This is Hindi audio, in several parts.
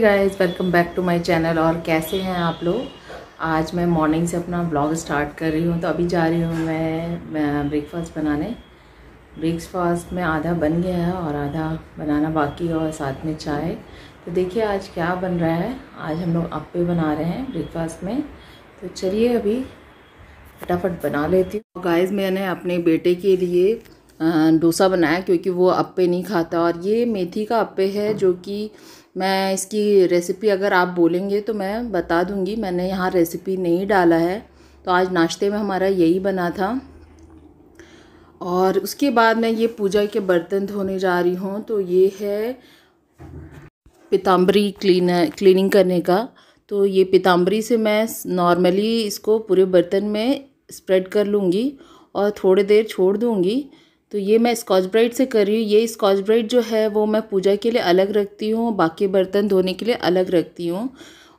Guys welcome back to my channel और कैसे हैं आप लोग आज मैं मॉर्निंग से अपना ब्लॉग स्टार्ट कर रही हूँ तो अभी जा रही हूँ मैं ब्रेकफास्ट बनाने ब्रेकफास्ट में आधा बन गया है और आधा बनाना बाकी है और साथ में चाय तो देखिए आज क्या बन रहा है आज हम लोग अप्पे बना रहे हैं ब्रेकफास्ट में तो चलिए अभी फटाफट बना लेती हूँ गाइज़ मैंने अपने बेटे के लिए डोसा बनाया क्योंकि वो अप्पे नहीं खाता और ये मेथी का अप्पे है जो कि मैं इसकी रेसिपी अगर आप बोलेंगे तो मैं बता दूंगी मैंने यहाँ रेसिपी नहीं डाला है तो आज नाश्ते में हमारा यही बना था और उसके बाद मैं ये पूजा के बर्तन धोने जा रही हूँ तो ये है पिताम्बरी क्लीन क्लीनिंग करने का तो ये पिताम्बरी से मैं नॉर्मली इसको पूरे बर्तन में स्प्रेड कर लूँगी और थोड़ी देर छोड़ दूँगी तो ये मैं स्कॉच ब्राइट से कर रही हूँ ये स्कॉच ब्राइट जो है वो मैं पूजा के लिए अलग रखती हूँ बाकी बर्तन धोने के लिए अलग रखती हूँ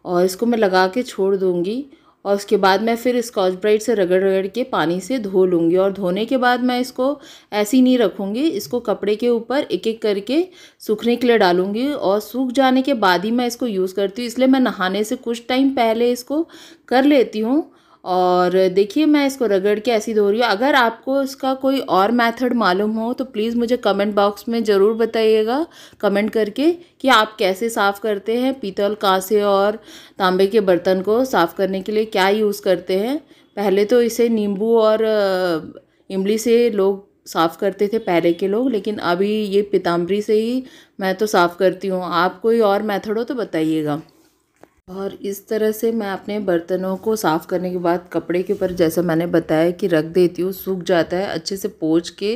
और इसको मैं लगा के छोड़ दूँगी और उसके बाद मैं फिर स्कॉच ब्राइट से रगड़ रगड़ के पानी से धो लूँगी और धोने के बाद मैं इसको ऐसे ही नहीं रखूँगी इसको कपड़े के ऊपर एक एक करके सूखने के लिए डालूँगी और सूख जाने के बाद ही मैं इसको यूज़ करती हूँ इसलिए मैं नहाने से कुछ टाइम पहले इसको कर लेती हूँ और देखिए मैं इसको रगड़ के ऐसी धो रही हूँ अगर आपको इसका कोई और मेथड मालूम हो तो प्लीज़ मुझे कमेंट बॉक्स में ज़रूर बताइएगा कमेंट करके कि आप कैसे साफ़ करते हैं पीतल कांसे और तांबे के बर्तन को साफ़ करने के लिए क्या यूज़ करते हैं पहले तो इसे नींबू और इमली से लोग साफ़ करते थे पहले के लोग लेकिन अभी ये पीताम्बरी से ही मैं तो साफ़ करती हूँ आप कोई और मैथड हो तो बताइएगा और इस तरह से मैं अपने बर्तनों को साफ़ करने के बाद कपड़े के ऊपर जैसा मैंने बताया कि रख देती हूँ सूख जाता है अच्छे से पोछ के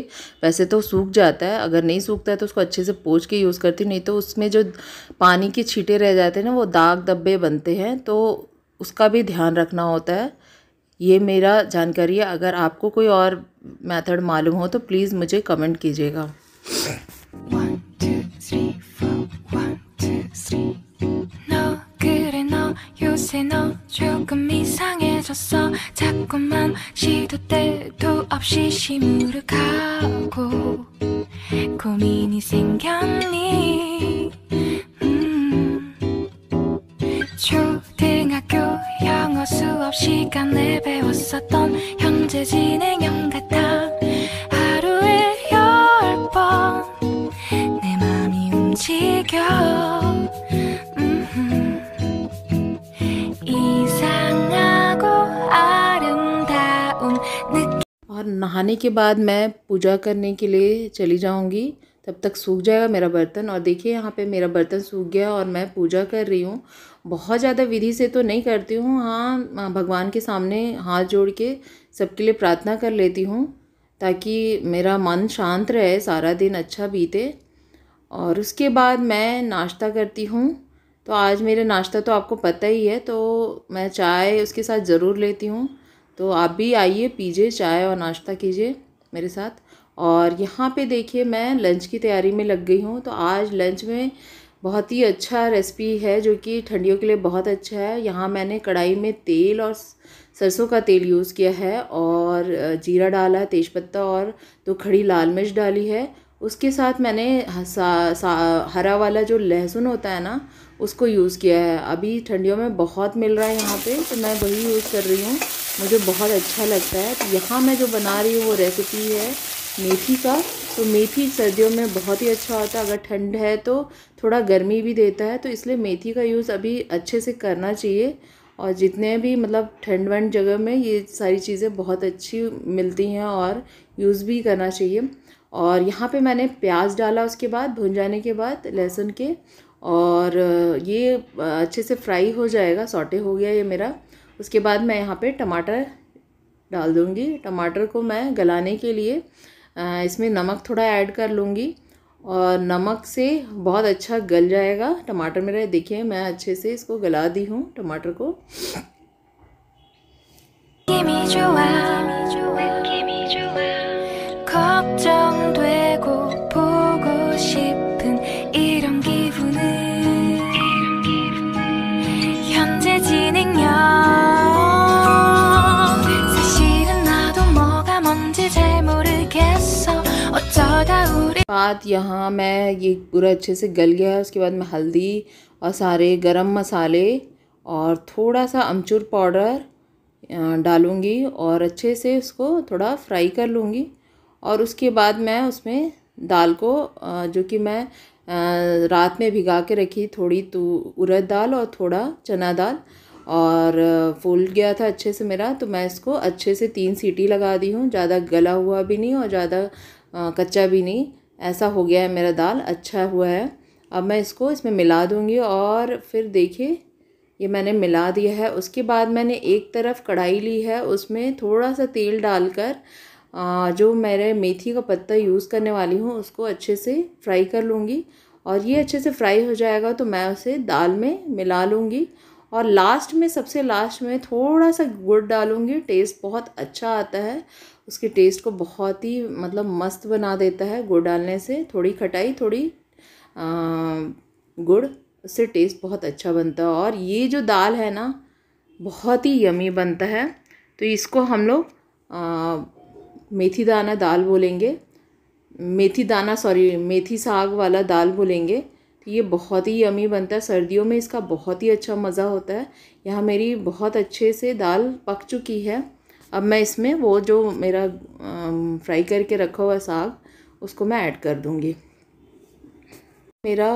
वैसे तो सूख जाता है अगर नहीं सूखता है तो उसको अच्छे से पोछ के यूज़ करती हूँ नहीं तो उसमें जो पानी के छीटे रह जाते हैं ना वो दाग धब्बे बनते हैं तो उसका भी ध्यान रखना होता है ये मेरा जानकारी है अगर आपको कोई और मैथड मालूम हो तो प्लीज़ मुझे कमेंट कीजिएगा One, two, three, four, one, two, three. No. 요새 너 조금 이상해졌어 자꾸만 시도 때도 없이 시무룩하고 고민이 생겼니 음. 초등학교 영어 수업 시간에 배웠었던 현재 진행형 같아 하루에 열 번 내 맘이 움직여 नहाने के बाद मैं पूजा करने के लिए चली जाऊँगी तब तक सूख जाएगा मेरा बर्तन और देखिए यहाँ पे मेरा बर्तन सूख गया और मैं पूजा कर रही हूँ बहुत ज़्यादा विधि से तो नहीं करती हूँ हाँ, हाँ भगवान के सामने हाथ जोड़ के सबके लिए प्रार्थना कर लेती हूँ ताकि मेरा मन शांत रहे सारा दिन अच्छा बीते और उसके बाद मैं नाश्ता करती हूँ तो आज मेरे नाश्ता तो आपको पता ही है तो मैं चाय उसके साथ ज़रूर लेती हूँ तो आप भी आइए पीजिए चाय और नाश्ता कीजिए मेरे साथ और यहाँ पे देखिए मैं लंच की तैयारी में लग गई हूँ तो आज लंच में बहुत ही अच्छा रेसिपी है जो कि ठंडियों के लिए बहुत अच्छा है यहाँ मैंने कढ़ाई में तेल और सरसों का तेल यूज़ किया है और जीरा डाला है तेज़पत्ता और तो खड़ी लाल मिर्च डाली है उसके साथ मैंने सा, सा, हरा वाला जो लहसुन होता है ना उसको यूज़ किया है अभी ठंडियों में बहुत मिल रहा है यहाँ पे तो मैं वही यूज़ कर रही हूँ मुझे बहुत अच्छा लगता है तो यहाँ मैं जो बना रही हूँ वो रेसिपी है मेथी का तो मेथी सर्दियों में बहुत ही अच्छा होता है अगर ठंड है तो थोड़ा गर्मी भी देता है तो इसलिए मेथी का यूज़ अभी अच्छे से करना चाहिए और जितने भी मतलब ठंड वंड जगह में ये सारी चीज़ें बहुत अच्छी मिलती हैं और यूज़ भी करना चाहिए और यहाँ पे मैंने प्याज डाला उसके बाद भुन जाने के बाद लहसुन के और ये अच्छे से फ्राई हो जाएगा सॉटे हो गया ये मेरा उसके बाद मैं यहाँ पे टमाटर डाल दूँगी टमाटर को मैं गलाने के लिए इसमें नमक थोड़ा ऐड कर लूँगी और नमक से बहुत अच्छा गल जाएगा टमाटर मेरा देखिए मैं अच्छे से इसको गला दी हूँ टमाटर को Give me your love, give me your love, बाद यहाँ मैं ये पूरा अच्छे से गल गया है उसके बाद मैं हल्दी और सारे गरम मसाले और थोड़ा सा अमचूर पाउडर डालूँगी और अच्छे से उसको थोड़ा फ्राई कर लूँगी और उसके बाद मैं उसमें दाल को जो कि मैं रात में भिगा के रखी थोड़ी तो उड़द दाल और थोड़ा चना दाल और फूल गया था अच्छे से मेरा तो मैं इसको अच्छे से तीन सीटी लगा दी हूँ ज़्यादा गला हुआ भी नहीं और ज़्यादा कच्चा भी नहीं ऐसा हो गया है मेरा दाल अच्छा हुआ है अब मैं इसको इसमें मिला दूँगी और फिर देखिए ये मैंने मिला दिया है उसके बाद मैंने एक तरफ कढ़ाई ली है उसमें थोड़ा सा तेल डालकर जो मेरे मेथी का पत्ता यूज़ करने वाली हूँ उसको अच्छे से फ्राई कर लूँगी और ये अच्छे से फ्राई हो जाएगा तो मैं उसे दाल में मिला लूँगी और लास्ट में सबसे लास्ट में थोड़ा सा गुड़ डालूँगी टेस्ट बहुत अच्छा आता है उसके टेस्ट को बहुत ही मतलब मस्त बना देता है गुड़ डालने से थोड़ी खटाई थोड़ी आ, गुड़ उससे टेस्ट बहुत अच्छा बनता है और ये जो दाल है ना बहुत ही यमी बनता है तो इसको हम लोग मेथी दाना दाल बोलेंगे मेथी दाना सॉरी मेथी साग वाला दाल बोलेंगे तो ये बहुत ही यमी बनता है सर्दियों में इसका बहुत ही अच्छा मज़ा होता है यहाँ मेरी बहुत अच्छे से दाल पक चुकी है अब मैं इसमें वो जो मेरा फ्राई करके रखा हुआ साग उसको मैं ऐड कर दूँगी मेरा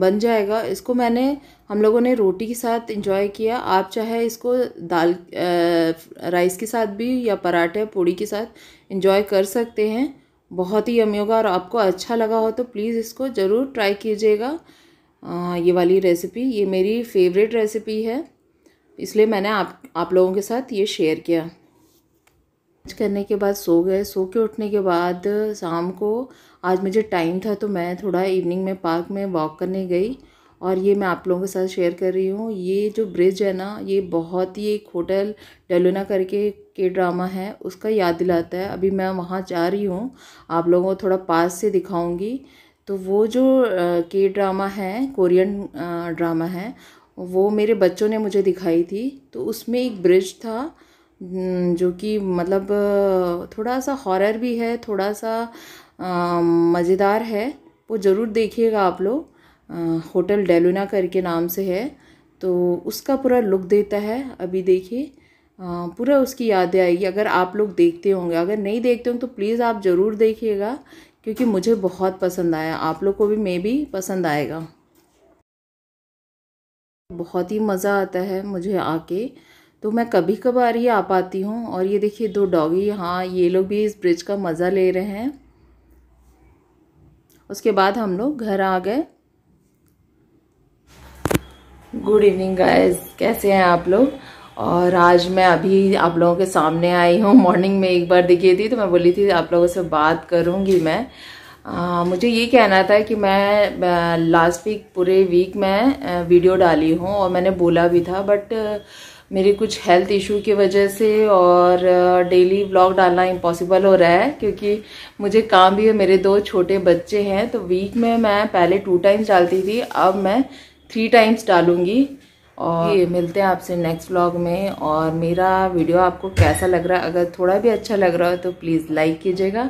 बन जाएगा इसको मैंने हम लोगों ने रोटी के साथ इंजॉय किया आप चाहे इसको दाल राइस के साथ भी या पराठे पूड़ी के साथ इंजॉय कर सकते हैं बहुत ही यमी होगा और आपको अच्छा लगा हो तो प्लीज़ इसको ज़रूर ट्राई कीजिएगा ये वाली रेसिपी ये मेरी फेवरेट रेसिपी है इसलिए मैंने आप आप लोगों के साथ ये शेयर किया लंच करने के बाद सो गए सो के उठने के बाद शाम को आज मुझे टाइम था तो मैं थोड़ा इवनिंग में पार्क में वॉक करने गई और ये मैं आप लोगों के साथ शेयर कर रही हूँ ये जो ब्रिज है ना ये बहुत ही एक होटल डलोना करके के ड्रामा है उसका याद दिलाता है अभी मैं वहाँ जा रही हूँ आप लोगों को थोड़ा पास से दिखाऊँगी तो वो जो के ड्रामा है कोरियन ड्रामा है वो मेरे बच्चों ने मुझे दिखाई थी तो उसमें एक ब्रिज था हम्म, जो कि मतलब थोड़ा सा हॉरर भी है थोड़ा सा मज़ेदार है वो ज़रूर देखिएगा आप लोग होटल डेलुना करके नाम से है तो उसका पूरा लुक देता है अभी देखिए पूरा उसकी यादें आएगी अगर आप लोग देखते होंगे अगर नहीं देखते होंगे तो प्लीज़ आप ज़रूर देखिएगा क्योंकि मुझे बहुत पसंद आया आप लोग को भी मे भी पसंद आएगा बहुत ही मज़ा आता है मुझे आके तो मैं कभी कभार ही आ पाती हूँ और ये देखिए दो डॉगी हाँ ये लोग भी इस ब्रिज का मज़ा ले रहे हैं उसके बाद हम लोग घर आ गए गुड इवनिंग गाइस कैसे हैं आप लोग और आज मैं अभी आप लोगों के सामने आई हूँ मॉर्निंग में एक बार दिखी थी तो मैं बोली थी आप लोगों से बात करूँगी मैं आ, मुझे ये कहना था कि मैं लास्ट वीक पूरे वीक मैं वीडियो डाली हूँ और मैंने बोला भी था बट मेरी कुछ हेल्थ इशू की वजह से और डेली ब्लॉग डालना इम्पॉसिबल हो रहा है क्योंकि मुझे काम भी है मेरे दो छोटे बच्चे हैं तो वीक में मैं पहले टू टाइम्स डालती थी अब मैं थ्री टाइम्स डालूँगी और ये मिलते हैं आपसे नेक्स्ट व्लॉग में और मेरा वीडियो आपको कैसा लग रहा है अगर थोड़ा भी अच्छा लग रहा हो तो प्लीज़ लाइक कीजिएगा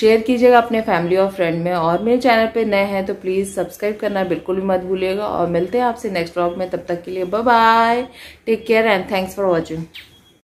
शेयर कीजिएगा अपने फैमिली और फ्रेंड में और मेरे चैनल पे नए हैं तो प्लीज़ सब्सक्राइब करना बिल्कुल भी मत भूलिएगा और मिलते हैं आपसे नेक्स्ट व्लॉग में तब तक के लिए bye take care and thanks for watching